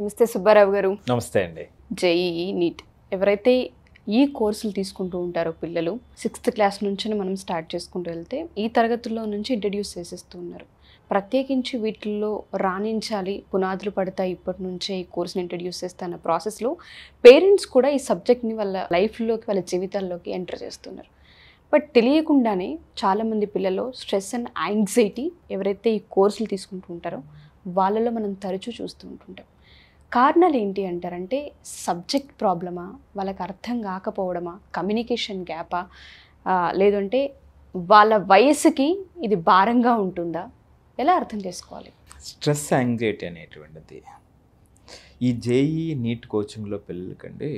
నమస్తే సుబ్బారావు గారు నమస్తే అండి జేఈఈ నీట్ ఎవరైతే ఈ కోర్సులు తీసుకుంటూ ఉంటారో పిల్లలు సిక్స్త్ క్లాస్ నుంచి మనం స్టార్ట్ చేసుకుంటూ వెళ్తే ఈ తరగతుల్లో నుంచి ఇంట్రడ్యూస్ చేసేస్తూ ఉన్నారు ప్రత్యేకించి వీటిల్లో రాణించాలి పునాదులు పడతాయి ఇప్పటి నుంచే ఈ కోర్స్ని ఇంట్రడ్యూస్ చేస్తాన్న ప్రాసెస్లో పేరెంట్స్ కూడా ఈ సబ్జెక్ట్ని వాళ్ళ లైఫ్లోకి వాళ్ళ జీవితాల్లోకి ఎంటర్ చేస్తున్నారు బట్ తెలియకుండానే చాలామంది పిల్లలు స్ట్రెస్ అండ్ యాంగ్జైటీ ఎవరైతే ఈ కోర్సులు తీసుకుంటూ ఉంటారో వాళ్ళలో మనం తరచూ చూస్తూ ఉంటుంటాం కారణాలు ఏంటి అంటారంటే సబ్జెక్ట్ ప్రాబ్లమా వాళ్ళకి అర్థం కాకపోవడమా కమ్యూనికేషన్ గ్యాపా లేదంటే వాళ్ళ వయసుకి ఇది భారంగా ఉంటుందా ఎలా అర్థం చేసుకోవాలి స్ట్రెస్ యాంగ్జైటీ అనేటువంటిది ఈ జేఈ నీట్ కోచింగ్లో పిల్లలకండి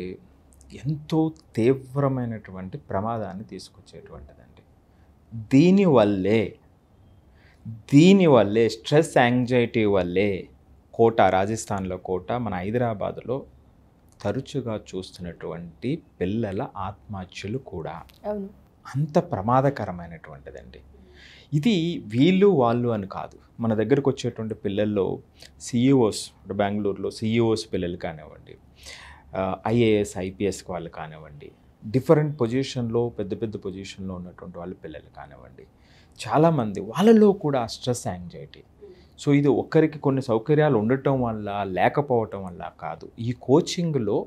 ఎంతో తీవ్రమైనటువంటి ప్రమాదాన్ని తీసుకొచ్చేటువంటిదండి దీనివల్లే దీనివల్లే స్ట్రెస్ యాంగ్జైటీ వల్లే కోట రాజస్థాన్లో కోట మన హైదరాబాద్లో తరచుగా చూస్తున్నటువంటి పిల్లల ఆత్మహత్యలు కూడా అంత ప్రమాదకరమైనటువంటిదండి ఇది వీళ్ళు వాళ్ళు అని కాదు మన దగ్గరకు వచ్చేటువంటి పిల్లల్లో సిఇఓస్ బెంగళూరులో సిఇఓస్ పిల్లలు కానివ్వండి ఐఏఎస్ ఐపీఎస్ వాళ్ళు కానివ్వండి డిఫరెంట్ పొజిషన్లో పెద్ద పెద్ద పొజిషన్లో ఉన్నటువంటి వాళ్ళ పిల్లలు కానివ్వండి చాలామంది వాళ్ళలో కూడా స్ట్రెస్ యాంగ్జైటీ సో ఇది ఒక్కరికి కొన్ని సౌకర్యాలు ఉండటం వల్ల లేకపోవటం వల్ల కాదు ఈ కోచింగ్లో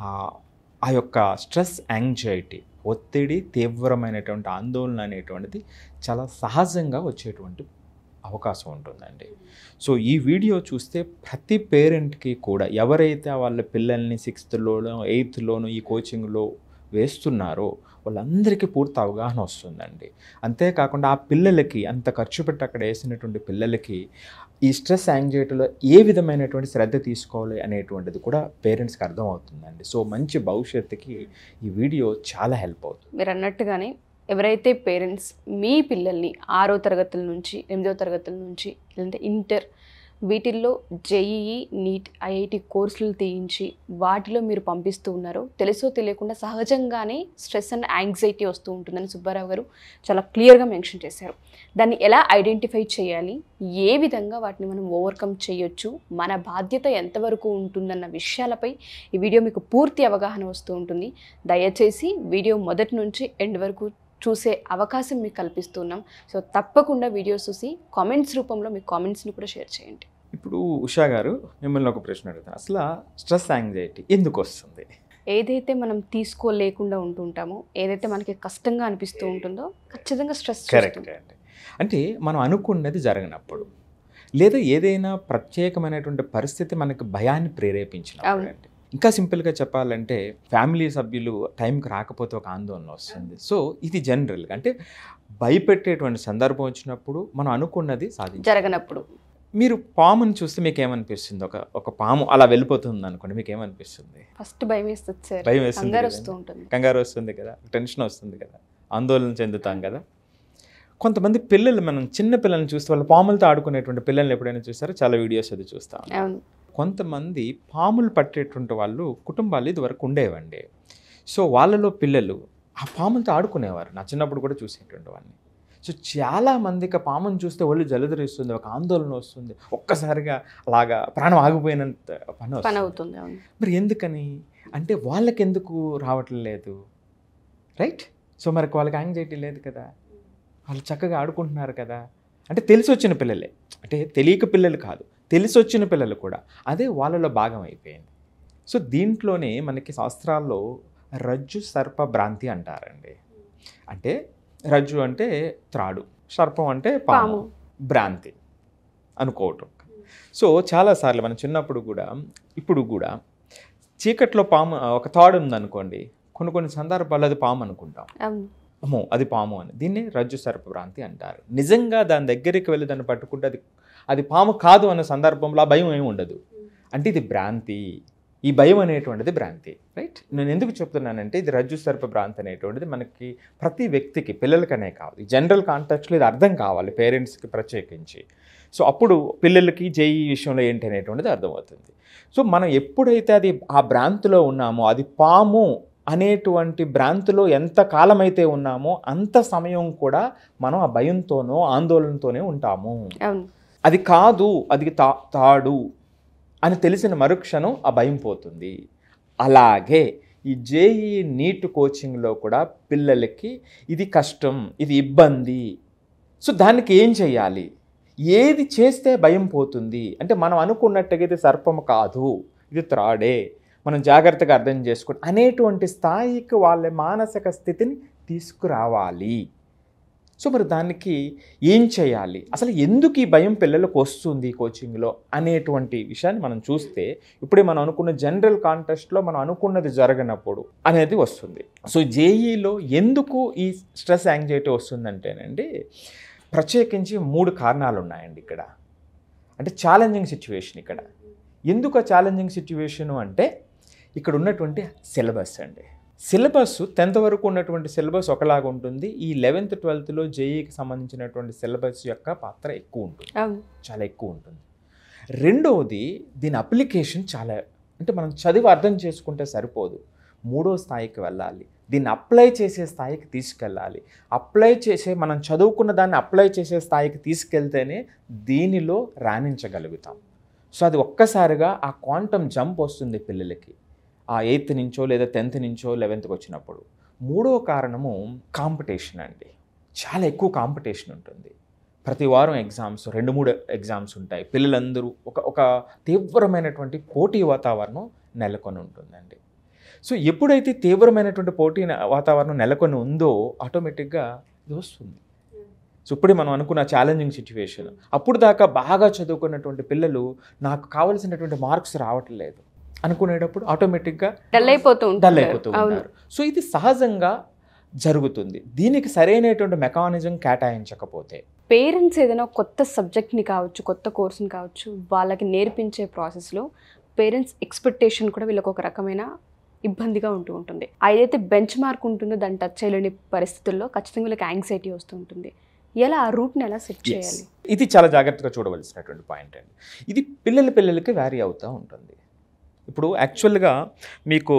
ఆ యొక్క స్ట్రెస్ యాంగ్జైటీ ఒత్తిడి తీవ్రమైనటువంటి ఆందోళన అనేటువంటిది చాలా సహజంగా వచ్చేటువంటి అవకాశం ఉంటుందండి సో ఈ వీడియో చూస్తే ప్రతి పేరెంట్కి కూడా ఎవరైతే వాళ్ళ పిల్లల్ని సిక్స్త్లోనో ఎయిత్లోనో ఈ కోచింగ్లో వేస్తున్నారో వాళ్ళందరికీ పూర్తి అవగాహన వస్తుందండి అంతేకాకుండా ఆ పిల్లలకి అంత ఖర్చు పెట్టి అక్కడ వేసినటువంటి పిల్లలకి ఈ స్ట్రెస్ యాంగ్జైటీలో ఏ విధమైనటువంటి శ్రద్ధ తీసుకోవాలి అనేటువంటిది కూడా పేరెంట్స్కి అర్థం అవుతుందండి సో మంచి భవిష్యత్తుకి ఈ వీడియో చాలా హెల్ప్ అవుతుంది మీరు అన్నట్టుగానే ఎవరైతే పేరెంట్స్ మీ పిల్లల్ని ఆరో తరగతుల నుంచి ఎనిమిదో తరగతుల నుంచి లేదంటే ఇంటర్ వీటిల్లో జేఈఈ నీట్ ఐఐటి కోర్సులు తీయించి వాటిలో మీరు పంపిస్తూ ఉన్నారు తెలుసో తెలియకుండా సహజంగానే స్ట్రెస్ అండ్ యాంగ్జైటీ వస్తూ ఉంటుందని సుబ్బారావు గారు చాలా క్లియర్గా మెన్షన్ చేశారు దాన్ని ఎలా ఐడెంటిఫై చేయాలి ఏ విధంగా వాటిని మనం ఓవర్కమ్ చేయొచ్చు మన బాధ్యత ఎంతవరకు ఉంటుందన్న విషయాలపై ఈ వీడియో మీకు పూర్తి అవగాహన వస్తూ ఉంటుంది దయచేసి వీడియో మొదటి నుంచి ఎండ్ వరకు చూసే అవకాశం మీకు కల్పిస్తున్నాం సో తప్పకుండా వీడియోస్ చూసి కామెంట్స్ రూపంలో మీ కామెంట్స్ని కూడా షేర్ చేయండి ఇప్పుడు ఉషా గారు మిమ్మల్ని ఒక ప్రశ్న అడుగుతాను అసలు స్ట్రెస్ యాంగ్జైటీ ఎందుకు వస్తుంది ఏదైతే మనం తీసుకోలేకుండా ఉంటుంటామో ఏదైతే మనకి కష్టంగా అనిపిస్తూ ఉంటుందో ఖచ్చితంగా స్ట్రెస్ కరెక్ట్ అండి అంటే మనం అనుకున్నది జరగనప్పుడు లేదా ఏదైనా ప్రత్యేకమైనటువంటి పరిస్థితి మనకు భయాన్ని ప్రేరేపించినప్పుడు అండి ఇంకా సింపుల్గా చెప్పాలంటే ఫ్యామిలీ సభ్యులు టైంకి రాకపోతే ఒక ఆందోళన వస్తుంది సో ఇది జనరల్గా అంటే భయపెట్టేటువంటి సందర్భం వచ్చినప్పుడు మనం అనుకున్నది సాధించ జరగనప్పుడు మీరు పాముని చూస్తే మీకు ఏమనిపిస్తుంది ఒక ఒక పాము అలా వెళ్ళిపోతుంది అనుకోండి మీకు ఏమనిపిస్తుంది ఫస్ట్ భయం వేస్తుంది భయం వేస్తుంది కంగారు వస్తుంది కదా టెన్షన్ వస్తుంది కదా ఆందోళన చెందుతాం కదా కొంతమంది పిల్లలు మనం చిన్న పిల్లల్ని చూస్తే వాళ్ళు పాములతో ఆడుకునేటువంటి పిల్లల్ని ఎప్పుడైనా చూస్తారో చాలా వీడియోస్ అది చూస్తాం కొంతమంది పాములు పట్టేటువంటి వాళ్ళు కుటుంబాలు ఇదివరకు ఉండేవండి సో వాళ్ళలో పిల్లలు ఆ పాములతో ఆడుకునేవారు నా చిన్నప్పుడు కూడా చూసేటువంటి వాడిని సో చాలామందికి పామును చూస్తే ఒళ్ళు జలుదరిస్తుంది ఒక ఆందోళన వస్తుంది ఒక్కసారిగా అలాగా ప్రాణం ఆగిపోయినంత పని పని అవుతుంది మరి ఎందుకని అంటే వాళ్ళకి ఎందుకు రావట్లేదు రైట్ సో మరి వాళ్ళకి యాంగ్జైటీ లేదు కదా వాళ్ళు చక్కగా ఆడుకుంటున్నారు కదా అంటే తెలిసి వచ్చిన పిల్లలే అంటే తెలియక పిల్లలు కాదు తెలిసి వచ్చిన పిల్లలు కూడా అదే వాళ్ళలో భాగం అయిపోయింది సో దీంట్లోనే మనకి శాస్త్రాల్లో రజ్జు సర్ప భ్రాంతి అంటారండి అంటే రజ్జు అంటే త్రాడు సర్పం అంటే పాము భ్రాంతి అనుకోవటం సో చాలాసార్లు మనం చిన్నప్పుడు కూడా ఇప్పుడు కూడా చీకట్లో పాము ఒక తాడు ఉందనుకోండి కొన్ని కొన్ని సందర్భాల్లో అది పాము అనుకుంటాం అమ్మో అది పాము అని దీన్ని రజ్జు సర్పభ్రాంతి అంటారు నిజంగా దాని దగ్గరికి వెళ్ళి దాన్ని పట్టుకుంటే అది అది పాము కాదు అన్న సందర్భంలో భయం ఏమి ఉండదు అంటే ఇది భ్రాంతి ఈ భయం అనేటువంటిది భ్రాంతి రైట్ నేను ఎందుకు చెప్తున్నానంటే ఇది రజ్జు సర్ప భ్రాంతి అనేటువంటిది మనకి ప్రతి వ్యక్తికి పిల్లలకనే కావాలి జనరల్ కాంటాక్ట్లో ఇది అర్థం కావాలి పేరెంట్స్కి ప్రత్యేకించి సో అప్పుడు పిల్లలకి జేఈ e విషయంలో ఏంటి అనేటువంటిది అర్థమవుతుంది సో మనం ఎప్పుడైతే అది ఆ భ్రాంతిలో ఉన్నామో అది పాము అనేటువంటి భ్రాంతిలో ఎంత కాలమైతే ఉన్నామో అంత సమయం కూడా మనం ఆ భయంతోనో ఆందోళనతోనే ఉంటాము అది కాదు అది తా తాడు అని తెలిసిన మరుక్షణం ఆ భయం పోతుంది అలాగే ఈ జేఈ నీట్ కోచింగ్లో కూడా పిల్లలకి ఇది కష్టం ఇది ఇబ్బంది సో దానికి ఏం చేయాలి ఏది చేస్తే భయం పోతుంది అంటే మనం అనుకున్నట్టుగా ఇది సర్పం కాదు ఇది త్రాడే మనం జాగ్రత్తగా అర్థం చేసుకుంటే అనేటువంటి స్థాయికి వాళ్ళ మానసిక స్థితిని తీసుకురావాలి సో మరి దానికి ఏం చేయాలి అసలు ఎందుకు ఈ భయం పిల్లలకు వస్తుంది కోచింగ్లో అనేటువంటి విషయాన్ని మనం చూస్తే ఇప్పుడే మనం అనుకున్న జనరల్ కాంటెస్ట్లో మనం అనుకున్నది జరగనప్పుడు అనేది వస్తుంది సో జేఈలో ఎందుకు ఈ స్ట్రెస్ యాంగ్జైటీ వస్తుందంటేనండి ప్రత్యేకించి మూడు కారణాలు ఉన్నాయండి ఇక్కడ అంటే ఛాలెంజింగ్ సిచ్యువేషన్ ఇక్కడ ఎందుకు ఛాలెంజింగ్ సిచ్యువేషను అంటే ఇక్కడ ఉన్నటువంటి సిలబస్ అండి సిలబస్ టెన్త్ వరకు ఉన్నటువంటి సిలబస్ ఒకలాగా ఉంటుంది ఈ లెవెన్త్ ట్వెల్త్లో జేఈకి సంబంధించినటువంటి సిలబస్ యొక్క పాత్ర ఎక్కువ ఉంటుంది చాలా ఎక్కువ ఉంటుంది రెండవది దీని అప్లికేషన్ చాలా అంటే మనం చదివి అర్థం చేసుకుంటే సరిపోదు మూడో స్థాయికి వెళ్ళాలి దీన్ని అప్లై చేసే స్థాయికి తీసుకెళ్ళాలి అప్లై చేసే మనం చదువుకున్న దాన్ని అప్లై చేసే స్థాయికి తీసుకెళ్తేనే దీనిలో రాణించగలుగుతాం సో అది ఒక్కసారిగా ఆ క్వాంటమ్ జంప్ వస్తుంది పిల్లలకి ఆ ఎయిత్ నుంచో లేదా టెన్త్ నుంచో లెవెన్త్కి వచ్చినప్పుడు మూడో కారణము కాంపిటీషన్ అండి చాలా ఎక్కువ కాంపిటీషన్ ఉంటుంది ప్రతి వారం ఎగ్జామ్స్ రెండు మూడు ఎగ్జామ్స్ ఉంటాయి పిల్లలందరూ ఒక ఒక తీవ్రమైనటువంటి పోటీ వాతావరణం నెలకొని ఉంటుందండి సో ఎప్పుడైతే తీవ్రమైనటువంటి పోటీ వాతావరణం నెలకొని ఉందో ఆటోమేటిక్గా ఇది వస్తుంది సో ఇప్పుడే మనం అనుకున్న ఛాలెంజింగ్ సిచ్యువేషన్ అప్పుడు దాకా బాగా చదువుకున్నటువంటి పిల్లలు నాకు కావలసినటువంటి మార్క్స్ రావట్లేదు అనుకునేటప్పుడు ఆటోమేటిక్గా డల్ అయిపోతూ డల్ అయిపోతూ ఉంటారు సో ఇది సహజంగా జరుగుతుంది దీనికి సరైనటువంటి మెకానిజం కేటాయించకపోతే పేరెంట్స్ ఏదైనా కొత్త సబ్జెక్ట్ని కావచ్చు కొత్త కోర్సుని కావచ్చు వాళ్ళకి నేర్పించే ప్రాసెస్లో పేరెంట్స్ ఎక్స్పెక్టేషన్ కూడా వీళ్ళకి ఒక రకమైన ఇబ్బందిగా ఉంటూ ఉంటుంది ఏదైతే బెంచ్ మార్క్ ఉంటుందో దాన్ని టచ్ చేయలేని పరిస్థితుల్లో ఖచ్చితంగా వీళ్ళకి యాంగ్జైటీ వస్తూ ఉంటుంది ఎలా ఆ రూట్ని ఎలా సెట్ చేయాలి ఇది చాలా జాగ్రత్తగా చూడవలసినటువంటి పాయింట్ అండి ఇది పిల్లల పిల్లలకి వ్యారీ అవుతూ ఉంటుంది ఇప్పుడు యాక్చువల్గా మీకు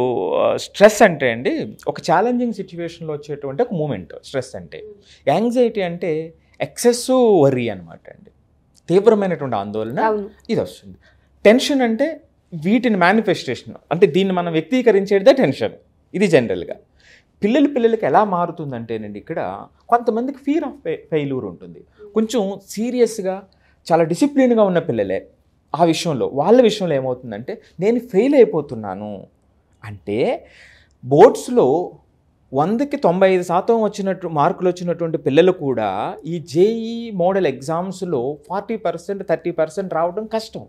స్ట్రెస్ అంటే అండి ఒక ఛాలెంజింగ్ సిచ్యువేషన్లో వచ్చేటువంటి ఒక మూమెంట్ స్ట్రెస్ అంటే యాంగ్జైటీ అంటే ఎక్సెస్ వరీ అనమాట అండి తీవ్రమైనటువంటి ఆందోళన ఇది వస్తుంది టెన్షన్ అంటే వీటిని మేనిఫెస్టేషన్ అంటే దీన్ని మనం వ్యక్తీకరించేదే టెన్షన్ ఇది జనరల్గా పిల్లలు పిల్లలకి ఎలా మారుతుందంటేనండి ఇక్కడ కొంతమందికి ఫీర్ ఆఫ్ ఫెయిల్యూర్ ఉంటుంది కొంచెం సీరియస్గా చాలా డిసిప్లిన్గా ఉన్న పిల్లలే ఆ విషయంలో వాళ్ళ విషయంలో ఏమవుతుందంటే నేను ఫెయిల్ అయిపోతున్నాను అంటే బోర్డ్స్లో వందకి తొంభై ఐదు శాతం వచ్చినట్టు మార్కులు వచ్చినటువంటి పిల్లలు కూడా ఈ జేఈ మోడల్ ఎగ్జామ్స్లో ఫార్టీ పర్సెంట్ థర్టీ పర్సెంట్ రావడం కష్టం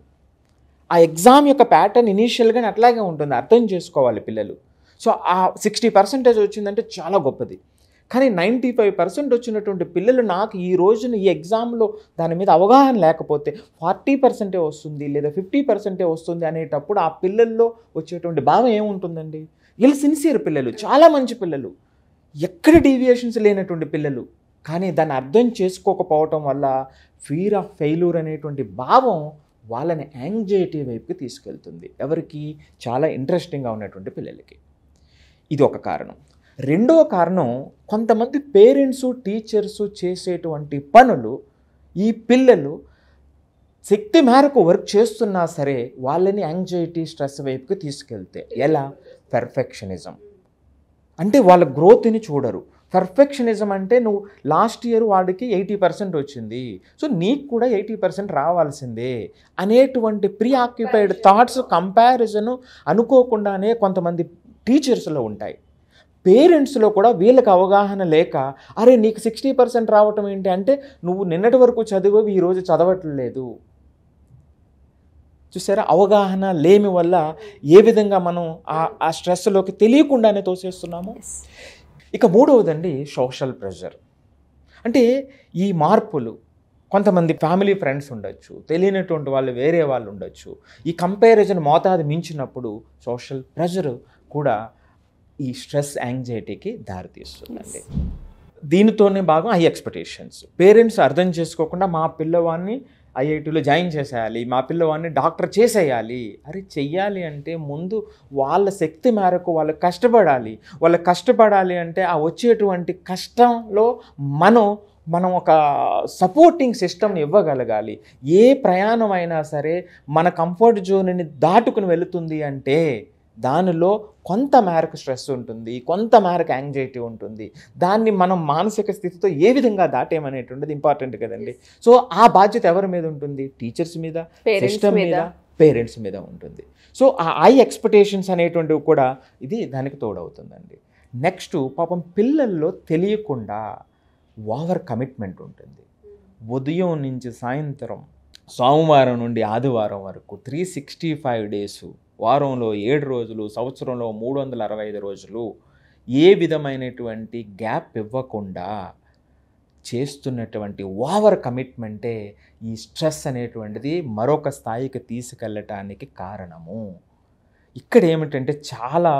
ఆ ఎగ్జామ్ యొక్క ప్యాటర్న్ ఇనీషియల్గానే అట్లాగే ఉంటుంది అర్థం చేసుకోవాలి పిల్లలు సో ఆ సిక్స్టీ పర్సెంటేజ్ వచ్చిందంటే చాలా గొప్పది కానీ నైంటీ ఫైవ్ పర్సెంట్ వచ్చినటువంటి పిల్లలు నాకు ఈ రోజున ఈ ఎగ్జామ్లో దాని మీద అవగాహన లేకపోతే ఫార్టీ పర్సెంటే వస్తుంది లేదా ఫిఫ్టీ పర్సెంటే వస్తుంది అనేటప్పుడు ఆ పిల్లల్లో వచ్చేటువంటి భావం ఏముంటుందండి వీళ్ళు సిన్సియర్ పిల్లలు చాలా మంచి పిల్లలు ఎక్కడ డీవియేషన్స్ లేనటువంటి పిల్లలు కానీ దాన్ని అర్థం చేసుకోకపోవటం వల్ల ఫీర్ ఆఫ్ ఫెయిల్యూర్ అనేటువంటి భావం వాళ్ళని యాంగ్జైటీ వైపుకి తీసుకెళ్తుంది ఎవరికి చాలా ఇంట్రెస్టింగ్గా ఉన్నటువంటి పిల్లలకి ఇది ఒక కారణం రెండో కారణం కొంతమంది పేరెంట్స్ టీచర్స్ చేసేటువంటి పనులు ఈ పిల్లలు శక్తి మేరకు వర్క్ చేస్తున్నా సరే వాళ్ళని యాంగ్జైటీ స్ట్రెస్ వైపుకి తీసుకెళ్తే ఎలా పెర్ఫెక్షనిజం అంటే వాళ్ళ గ్రోత్ని చూడరు పర్ఫెక్షనిజం అంటే నువ్వు లాస్ట్ ఇయర్ వాడికి ఎయిటీ పర్సెంట్ వచ్చింది సో నీకు కూడా ఎయిటీ పర్సెంట్ రావాల్సిందే అనేటువంటి ప్రీ ఆక్యుపైడ్ థాట్స్ కంపారిజను అనుకోకుండానే కొంతమంది టీచర్స్లో ఉంటాయి పేరెంట్స్లో కూడా వీళ్ళకి అవగాహన లేక అరే నీకు సిక్స్టీ పర్సెంట్ రావటం ఏంటి అంటే నువ్వు నిన్నటి వరకు చదివేవి ఈరోజు చదవట్లేదు చూసారా అవగాహన లేమి వల్ల ఏ విధంగా మనం ఆ స్ట్రెస్లోకి తెలియకుండానే తోసేస్తున్నాము ఇక మూడవదండి సోషల్ ప్రెషర్ అంటే ఈ మార్పులు కొంతమంది ఫ్యామిలీ ఫ్రెండ్స్ ఉండొచ్చు తెలియనటువంటి వాళ్ళు వేరే వాళ్ళు ఉండొచ్చు ఈ కంపారిజన్ మోతాదు మించినప్పుడు సోషల్ ప్రెషర్ కూడా ఈ స్ట్రెస్ యాంగ్జైటీకి దారితీస్తుందండి దీనితోనే భాగం హై ఎక్స్పెక్టేషన్స్ పేరెంట్స్ అర్థం చేసుకోకుండా మా పిల్లవాడిని ఐఐటీలో జాయిన్ చేసేయాలి మా పిల్లవాడిని డాక్టర్ చేసేయాలి అరే చెయ్యాలి అంటే ముందు వాళ్ళ శక్తి మేరకు వాళ్ళు కష్టపడాలి వాళ్ళు కష్టపడాలి అంటే ఆ వచ్చేటువంటి కష్టంలో మనం మనం ఒక సపోర్టింగ్ సిస్టమ్ని ఇవ్వగలగాలి ఏ ప్రయాణం అయినా సరే మన కంఫర్ట్ జోన్ని దాటుకుని వెళుతుంది అంటే దానిలో కొంత మేరకు స్ట్రెస్ ఉంటుంది కొంత మేరకు యాంగ్జైటీ ఉంటుంది దాన్ని మనం మానసిక స్థితితో ఏ విధంగా దాటేమనేటువంటిది ఇంపార్టెంట్ కదండి సో ఆ బాధ్యత ఎవరి మీద ఉంటుంది టీచర్స్ మీద సిస్టమ్ మీద పేరెంట్స్ మీద ఉంటుంది సో ఆ ఐ ఎక్స్పెక్టేషన్స్ అనేటువంటివి కూడా ఇది దానికి తోడవుతుందండి నెక్స్ట్ పాపం పిల్లల్లో తెలియకుండా ఓవర్ కమిట్మెంట్ ఉంటుంది ఉదయం నుంచి సాయంత్రం సోమవారం నుండి ఆదివారం వరకు త్రీ సిక్స్టీ ఫైవ్ డేసు వారంలో ఏడు రోజులు సంవత్సరంలో మూడు వందల అరవై ఐదు రోజులు ఏ విధమైనటువంటి గ్యాప్ ఇవ్వకుండా చేస్తున్నటువంటి ఓవర్ కమిట్మెంటే ఈ స్ట్రెస్ అనేటువంటిది మరొక స్థాయికి తీసుకెళ్ళటానికి కారణము ఇక్కడ ఏమిటంటే చాలా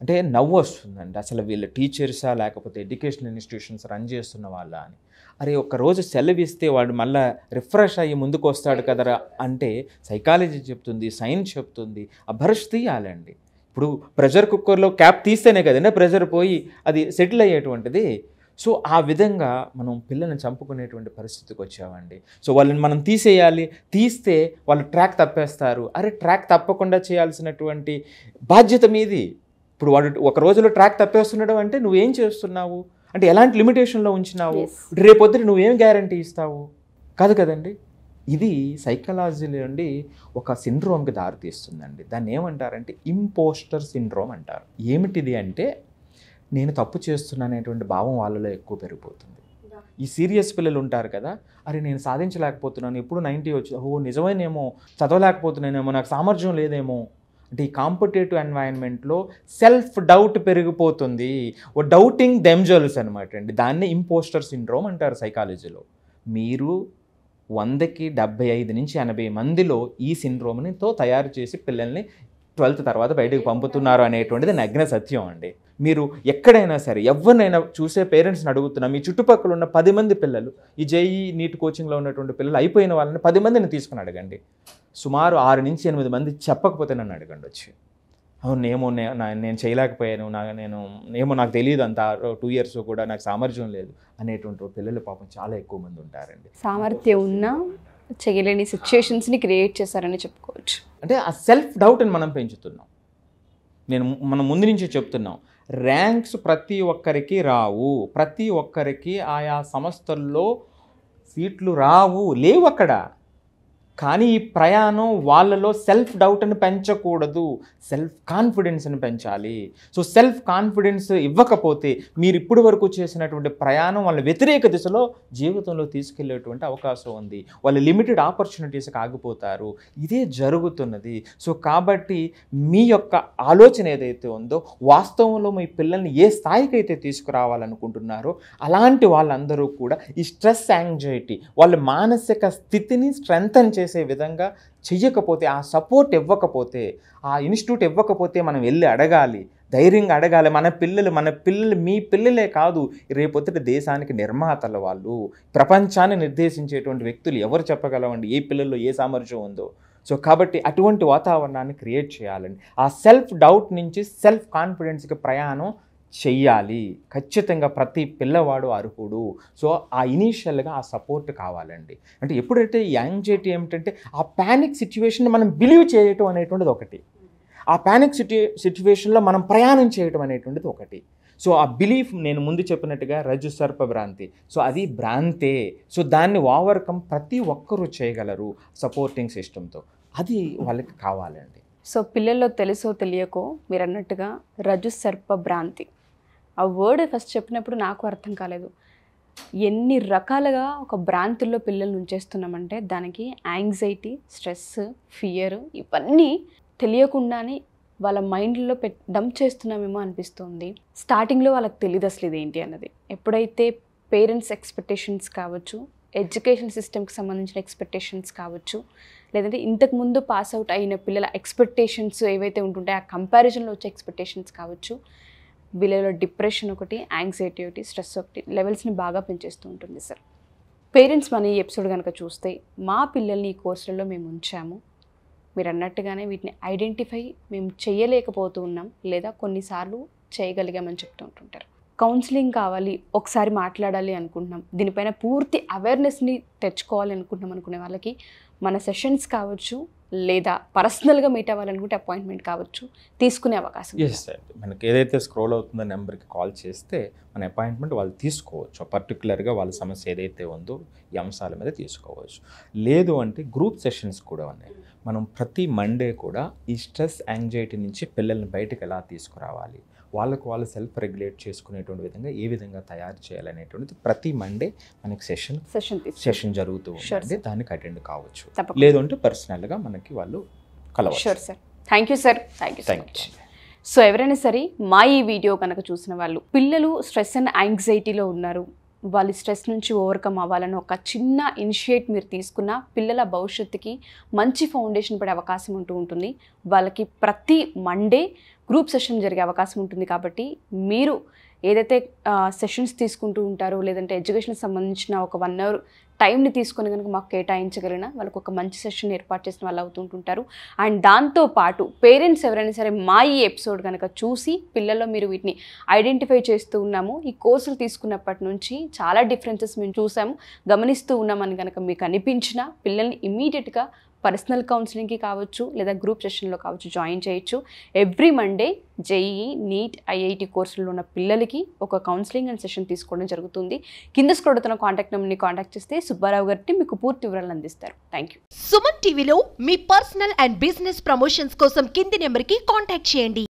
అంటే నవ్వు వస్తుందండి అసలు వీళ్ళ టీచర్సా లేకపోతే ఎడ్యుకేషనల్ ఇన్స్టిట్యూషన్స్ రన్ చేస్తున్న వాళ్ళ అని అరే రోజు సెలవు ఇస్తే వాడు మళ్ళా రిఫ్రెష్ అయ్యి ముందుకు వస్తాడు కదరా అంటే సైకాలజీ చెప్తుంది సైన్స్ చెప్తుంది ఆ తీయాలండి ఇప్పుడు ప్రెషర్ కుక్కర్లో క్యాప్ తీస్తేనే కదండి ప్రెషర్ పోయి అది సెటిల్ అయ్యేటువంటిది సో ఆ విధంగా మనం పిల్లల్ని చంపుకునేటువంటి పరిస్థితికి వచ్చామండి సో వాళ్ళని మనం తీసేయాలి తీస్తే వాళ్ళు ట్రాక్ తప్పేస్తారు అరే ట్రాక్ తప్పకుండా చేయాల్సినటువంటి బాధ్యత మీది ఇప్పుడు వాడు ఒక రోజులో ట్రాక్ తప్పేస్తున్నాడు అంటే నువ్వేం చేస్తున్నావు అంటే ఎలాంటి లిమిటేషన్లో ఉంచినావు రేపొద్దు నువ్వేం గ్యారంటీ ఇస్తావు కాదు కదండి ఇది సైకలాజీ నుండి ఒక సిండ్రోమ్కి దారితీస్తుందండి దాన్ని ఏమంటారంటే ఇంపోస్టర్ సిండ్రోమ్ అంటారు ఏమిటిది అంటే నేను తప్పు చేస్తున్నానేటువంటి భావం వాళ్ళలో ఎక్కువ పెరిగిపోతుంది ఈ సీరియస్ పిల్లలు ఉంటారు కదా అరే నేను సాధించలేకపోతున్నాను ఎప్పుడు నైంటీ వచ్చి ఓ నిజమైనేమో చదవలేకపోతున్నానేమో నాకు సామర్థ్యం లేదేమో అంటే ఈ కాంపిటేటివ్ ఎన్వైరన్మెంట్లో సెల్ఫ్ డౌట్ పెరిగిపోతుంది ఓ డౌటింగ్ దెమ్జల్స్ అనమాట అండి దాన్నే ఇంపోస్టర్ సిండ్రోమ్ అంటారు సైకాలజీలో మీరు వందకి డెబ్బై ఐదు నుంచి ఎనభై మందిలో ఈ సిండ్రోమ్నితో తయారు చేసి పిల్లల్ని ట్వెల్త్ తర్వాత బయటకు పంపుతున్నారు అనేటువంటిది నగ్న సత్యం అండి మీరు ఎక్కడైనా సరే ఎవరినైనా చూసే పేరెంట్స్ని అడుగుతున్నా మీ చుట్టుపక్కల ఉన్న పది మంది పిల్లలు ఈ జేఈ నీట్ కోచింగ్లో ఉన్నటువంటి పిల్లలు అయిపోయిన వాళ్ళని పది మందిని తీసుకుని అడగండి సుమారు ఆరు నుంచి ఎనిమిది మంది చెప్పకపోతే నన్ను అడగండి వచ్చి అవును ఏమో నేను చేయలేకపోయాను నా నేను ఏమో నాకు తెలియదు అంత టూ ఇయర్స్ కూడా నాకు సామర్థ్యం లేదు అనేటువంటి పిల్లలు పాపం చాలా ఎక్కువ మంది ఉంటారండి సామర్థ్యం ఉన్నా చేయలేని సిచ్యుయేషన్స్ని క్రియేట్ చేశారని చెప్పుకోవచ్చు అంటే ఆ సెల్ఫ్ డౌట్ని మనం పెంచుతున్నాం నేను మనం ముందు నుంచి చెప్తున్నాం ర్యాంక్స్ ప్రతి ఒక్కరికి రావు ప్రతి ఒక్కరికి ఆయా సంస్థల్లో సీట్లు రావు లేవు అక్కడ కానీ ఈ ప్రయాణం వాళ్ళలో సెల్ఫ్ డౌట్ని పెంచకూడదు సెల్ఫ్ కాన్ఫిడెన్స్ని పెంచాలి సో సెల్ఫ్ కాన్ఫిడెన్స్ ఇవ్వకపోతే మీరు ఇప్పటి వరకు చేసినటువంటి ప్రయాణం వాళ్ళ వ్యతిరేక దిశలో జీవితంలో తీసుకెళ్లేటువంటి అవకాశం ఉంది వాళ్ళు లిమిటెడ్ ఆపర్చునిటీస్కి ఆగిపోతారు ఇదే జరుగుతున్నది సో కాబట్టి మీ యొక్క ఆలోచన ఏదైతే ఉందో వాస్తవంలో మీ పిల్లల్ని ఏ స్థాయికి అయితే తీసుకురావాలనుకుంటున్నారో అలాంటి వాళ్ళందరూ కూడా ఈ స్ట్రెస్ యాంగ్జైటీ వాళ్ళ మానసిక స్థితిని స్ట్రెంగ్తన్ చేసి చేసే విధంగా చెయ్యకపోతే ఆ సపోర్ట్ ఇవ్వకపోతే ఆ ఇన్స్టిట్యూట్ ఇవ్వకపోతే మనం వెళ్ళి అడగాలి ధైర్యంగా అడగాలి మన పిల్లలు మన పిల్లలు మీ పిల్లలే కాదు రేపొత్తటి దేశానికి నిర్మాతలు వాళ్ళు ప్రపంచాన్ని నిర్దేశించేటువంటి వ్యక్తులు ఎవరు చెప్పగలవండి ఏ పిల్లల్లో ఏ సామర్థ్యం ఉందో సో కాబట్టి అటువంటి వాతావరణాన్ని క్రియేట్ చేయాలండి ఆ సెల్ఫ్ డౌట్ నుంచి సెల్ఫ్ కాన్ఫిడెన్స్కి ప్రయాణం చెయ్యాలి ఖచ్చితంగా ప్రతి పిల్లవాడు అర్హుడు సో ఆ ఇనీషియల్గా ఆ సపోర్ట్ కావాలండి అంటే ఎప్పుడైతే యాంగ్జైటీ ఏమిటంటే ఆ ప్యానిక్ సిచ్యువేషన్ మనం బిలీవ్ చేయటం అనేటువంటిది ఒకటి ఆ ప్యానిక్ సిట్యు సిచ్యువేషన్లో మనం ప్రయాణం చేయటం అనేటువంటిది ఒకటి సో ఆ బిలీఫ్ నేను ముందు చెప్పినట్టుగా రజు సర్ప భ్రాంతి సో అది భ్రాంతే సో దాన్ని ఓవర్కమ్ ప్రతి ఒక్కరూ చేయగలరు సపోర్టింగ్ సిస్టమ్తో అది వాళ్ళకి కావాలండి సో పిల్లల్లో తెలుసో తెలియకో మీరు అన్నట్టుగా రజు సర్ప భ్రాంతి ఆ వర్డ్ ఫస్ట్ చెప్పినప్పుడు నాకు అర్థం కాలేదు ఎన్ని రకాలుగా ఒక భ్రాంతుల్లో పిల్లల్ని ఉంచేస్తున్నామంటే దానికి యాంగ్జైటీ స్ట్రెస్ ఫియర్ ఇవన్నీ తెలియకుండానే వాళ్ళ మైండ్లో పె డంప్ చేస్తున్నామేమో అనిపిస్తుంది స్టార్టింగ్లో వాళ్ళకి తెలియదు అసలు ఇదేంటి అన్నది ఎప్పుడైతే పేరెంట్స్ ఎక్స్పెక్టేషన్స్ కావచ్చు ఎడ్యుకేషన్ సిస్టమ్కి సంబంధించిన ఎక్స్పెక్టేషన్స్ కావచ్చు లేదంటే ఇంతకుముందు పాస్ అవుట్ అయిన పిల్లల ఎక్స్పెక్టేషన్స్ ఏవైతే ఉంటుంటాయో ఆ కంపారిజన్లో వచ్చే ఎక్స్పెక్టేషన్స్ కావచ్చు వీళ్ళలో డిప్రెషన్ ఒకటి యాంగ్జైటీ ఒకటి స్ట్రెస్ ఒకటి లెవెల్స్ని బాగా పెంచేస్తూ ఉంటుంది సార్ పేరెంట్స్ మన ఈ ఎపిసోడ్ కనుక చూస్తే మా పిల్లల్ని ఈ కోర్సులలో మేము ఉంచాము మీరు అన్నట్టుగానే వీటిని ఐడెంటిఫై మేము చేయలేకపోతూ ఉన్నాం లేదా కొన్నిసార్లు చేయగలిగామని చెప్తూ ఉంటుంటారు కౌన్సిలింగ్ కావాలి ఒకసారి మాట్లాడాలి అనుకుంటున్నాం దీనిపైన పూర్తి అవేర్నెస్ని తెచ్చుకోవాలి అనుకుంటున్నాం అనుకునే వాళ్ళకి మన సెషన్స్ కావచ్చు లేదా పర్సనల్గా మీట్ అవ్వాలనుకుంటే అపాయింట్మెంట్ కావచ్చు తీసుకునే అవకాశం మనకి ఏదైతే స్క్రోల్ అవుతుందో నెంబర్కి కాల్ చేస్తే మన అపాయింట్మెంట్ వాళ్ళు తీసుకోవచ్చు పర్టికులర్గా వాళ్ళ సమస్య ఏదైతే ఉందో ఈ అంశాల మీద తీసుకోవచ్చు లేదు అంటే గ్రూప్ సెషన్స్ కూడా ఉన్నాయి మనం ప్రతి మండే కూడా ఈ స్ట్రెస్ యాంగ్జైటీ నుంచి పిల్లల్ని బయటకు ఎలా తీసుకురావాలి వాళ్ళకు వాళ్ళు సెల్ఫ్ రెగ్యులేట్ చేసుకునేటువంటి విధంగా ఏ విధంగా తయారు చేయాలనేటువంటిది ప్రతి మండే మనకి సెషన్ సెషన్ సెషన్ జరుగుతూ ఉంటుంది దానికి అటెండ్ కావచ్చు లేదంటే పర్సనల్గా మనకి వాళ్ళు కలవచ్చు sure sir thank you sir thank you thank you so ఎవరైనా సరే మా ఈ వీడియో కనుక చూసిన వాళ్ళు పిల్లలు స్ట్రెస్ అండ్ యాంగ్జైటీలో ఉన్నారు వాళ్ళు స్ట్రెస్ నుంచి ఓవర్కమ్ అవ్వాలని ఒక చిన్న ఇనిషియేట్ మీరు తీసుకున్న పిల్లల భవిష్యత్తుకి మంచి ఫౌండేషన్ పడే అవకాశం ఉంటూ ఉంటుంది వాళ్ళకి ప్రతి మండే గ్రూప్ సెషన్ జరిగే అవకాశం ఉంటుంది కాబట్టి మీరు ఏదైతే సెషన్స్ తీసుకుంటూ ఉంటారో లేదంటే ఎడ్యుకేషన్కి సంబంధించిన ఒక వన్ అవర్ టైంని తీసుకొని కనుక మాకు కేటాయించగలిగిన వాళ్ళకు ఒక మంచి సెషన్ ఏర్పాటు చేసిన వాళ్ళు అవుతుంటుంటారు అండ్ దాంతో పాటు పేరెంట్స్ ఎవరైనా సరే మా ఈ ఎపిసోడ్ కనుక చూసి పిల్లల్లో మీరు వీటిని ఐడెంటిఫై చేస్తూ ఉన్నాము ఈ కోర్సులు తీసుకున్నప్పటి నుంచి చాలా డిఫరెన్సెస్ మేము చూసాము గమనిస్తూ ఉన్నామని కనుక మీకు అనిపించిన పిల్లల్ని ఇమీడియట్గా పర్సనల్ కౌన్సిలింగ్కి కావచ్చు లేదా గ్రూప్ సెషన్లో కావచ్చు జాయిన్ చేయొచ్చు every Monday JEE NEET IIT కోర్సుల్లో ఉన్న పిల్లలకి ఒక కౌన్సిలింగ్ అండ్ సెషన్ తీసుకోవడం జరుగుతుంది కింద స్క్రోడుతున్న కాంటాక్ట్ నెంబర్ని కాంటాక్ట్ చేస్తే సుబ్బారావు గారిని మీకు పూర్తి వివరాలు అందిస్తారు థ్యాంక్ యూ సుమన్ టీవీలో మీ పర్సనల్ అండ్ బిజినెస్ ప్రమోషన్స్ కోసం కింది నెంబర్కి కాంటాక్ట్ చేయండి